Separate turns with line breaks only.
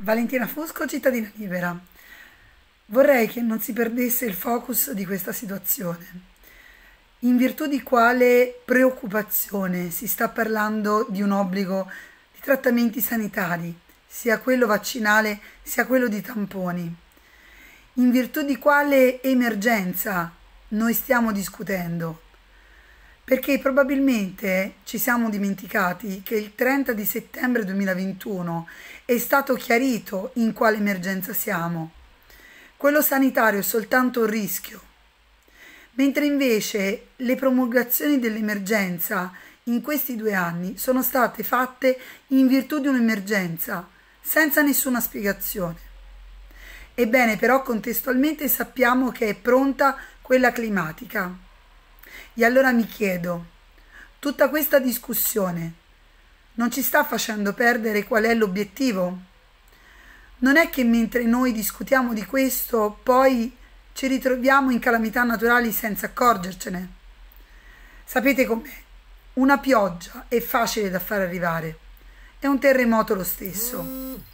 Valentina Fusco, cittadina libera. Vorrei che non si perdesse il focus di questa situazione. In virtù di quale preoccupazione si sta parlando di un obbligo di trattamenti sanitari, sia quello vaccinale sia quello di tamponi? In virtù di quale emergenza noi stiamo discutendo? perché probabilmente ci siamo dimenticati che il 30 di settembre 2021 è stato chiarito in quale emergenza siamo. Quello sanitario è soltanto un rischio, mentre invece le promulgazioni dell'emergenza in questi due anni sono state fatte in virtù di un'emergenza, senza nessuna spiegazione. Ebbene, però contestualmente sappiamo che è pronta quella climatica e allora mi chiedo, tutta questa discussione non ci sta facendo perdere qual è l'obiettivo? Non è che mentre noi discutiamo di questo poi ci ritroviamo in calamità naturali senza accorgercene. Sapete com'è? Una pioggia è facile da far arrivare, è un terremoto lo stesso.